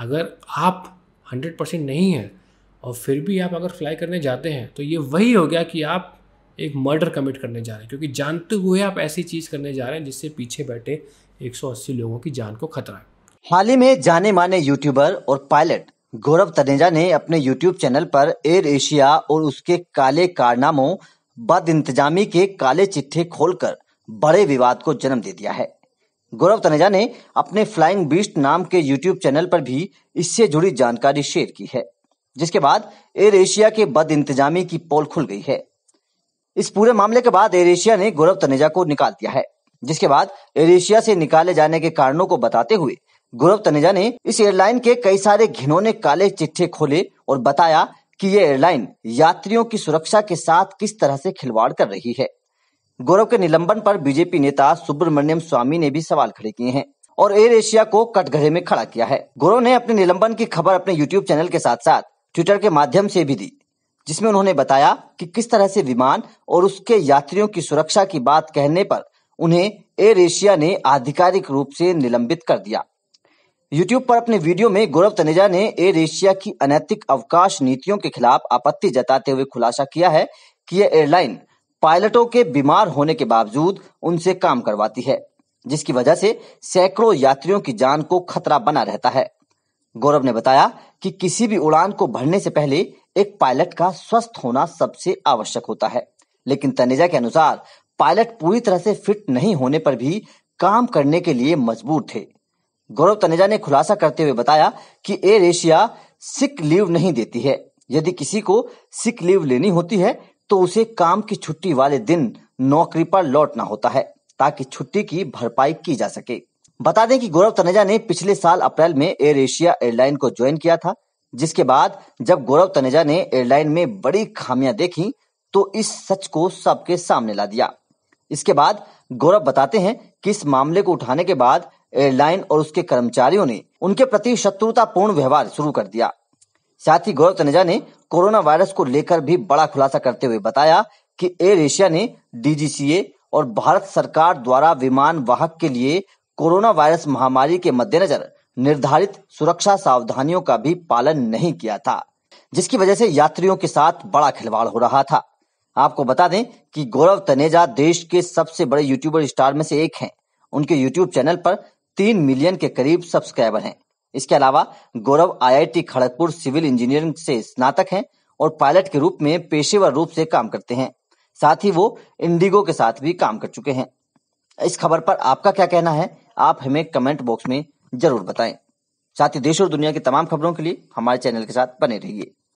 अगर आप hundred percent नहीं हैं और फिर भी आप अगर फ्लाई करने जाते हैं तो ये वही हो गया कि आप एक मर्डर कमिट करने जा रहे हैं क्योंकि जानते हुए आप ऐसी चीज़ करने जा रहे हैं जिससे पीछे बैठे 180 लोगों की जान को खतरा है हाल ही में जाने माने यूट्यूबर और पायलट गौरव तनेजा ने अपने यूट्यूब चैनल पर एयर एशिया और उसके काले कारनामों बद इंतजामी के काले चिट्ठे खोलकर बड़े विवाद को जन्म दे दिया है गौरव तनेजा ने अपने फ्लाइंग बीस्ट नाम के यूट्यूब चैनल पर भी इससे जुड़ी जानकारी शेयर की है जिसके बाद एयर एशिया के बद इंतजामी की पोल खुल गई है इस पूरे मामले के बाद एयर एशिया ने गौरव तनेजा को निकाल दिया है जिसके बाद एयर एशिया से निकाले जाने के कारणों को बताते हुए गौरव तनेजा ने इस एयरलाइन के कई सारे घिनौने काले चिट्ठे खोले और बताया कि ये एयरलाइन यात्रियों की सुरक्षा के साथ किस तरह से खिलवाड़ कर रही है गौरव के निलंबन पर बीजेपी नेता सुब्रमण्यम स्वामी ने भी सवाल खड़े किए हैं और एयर एशिया को कटघरे में खड़ा किया है गौरव ने अपने निलंबन की खबर अपने यूट्यूब चैनल के साथ साथ ट्विटर के माध्यम से भी दी जिसमें उन्होंने बताया कि किस तरह से विमान और उसके यात्रियों की सुरक्षा की बात कहने पर उन्हें एयर एशिया ने आधिकारिक रूप से निलंबित कर दिया यूट्यूब पर अपने वीडियो में गौरव तनेजा ने एयर एशिया की अनैतिक अवकाश नीतियों के खिलाफ आपत्ति जताते हुए खुलासा किया है कि यह एयरलाइन पायलटों के बीमार होने के बावजूद उनसे काम करवाती है जिसकी वजह से सैकड़ों यात्रियों की जान को खतरा बना रहता है गौरव ने बताया कि किसी भी उड़ान को भरने से पहले एक पायलट का स्वस्थ होना सबसे आवश्यक होता है लेकिन तनेजा के अनुसार पायलट पूरी तरह से फिट नहीं होने पर भी काम करने के लिए मजबूर थे गौरव तनेजा ने खुलासा करते हुए बताया कि एयर एशिया सिक लीव नहीं देती है यदि किसी को सिक लीव लेनी होती है तो उसे काम की छुट्टी वाले दिन नौकरी पर लौटना होता है ताकि छुट्टी की भरपाई की जा सके बता दें कि गौरव तनेजा ने पिछले साल अप्रैल में एयर एशिया एयरलाइन को ज्वाइन किया था जिसके बाद जब गौरव तनेजा ने एयरलाइन में बड़ी खामियां देखी तो इस सच को सबके सामने ला दिया इसके बाद गौरव बताते हैं कि इस मामले को उठाने के बाद एयरलाइन और उसके कर्मचारियों ने उनके प्रति शत्रुतापूर्ण व्यवहार शुरू कर दिया साथ ही गौरव तनेजा ने कोरोना वायरस को लेकर भी बड़ा खुलासा करते हुए बताया कि एयर एशिया ने डीजीसीए और भारत सरकार द्वारा विमान वाहक के लिए कोरोना वायरस महामारी के मद्देनजर निर्धारित सुरक्षा सावधानियों का भी पालन नहीं किया था जिसकी वजह से यात्रियों के साथ बड़ा खिलवाड़ हो रहा था आपको बता दें कि गौरव तनेजा देश के सबसे बड़े यूट्यूबर स्टार में से एक हैं उनके यूट्यूब चैनल पर तीन मिलियन के करीब सब्सक्राइबर हैं इसके अलावा Gaurav IIT Kharagpur civil engineering से स्नातक हैं और पायलट के रूप में पेशेवर रूप से काम करते हैं साथ ही वो इंडिगो के साथ भी काम कर चुके हैं इस खबर पर आपका क्या कहना है आप हमें कमेंट बॉक्स में जरूर बताएं साथ ही देश और दुनिया की तमाम खबरों के लिए हमारे चैनल के साथ बने रहिए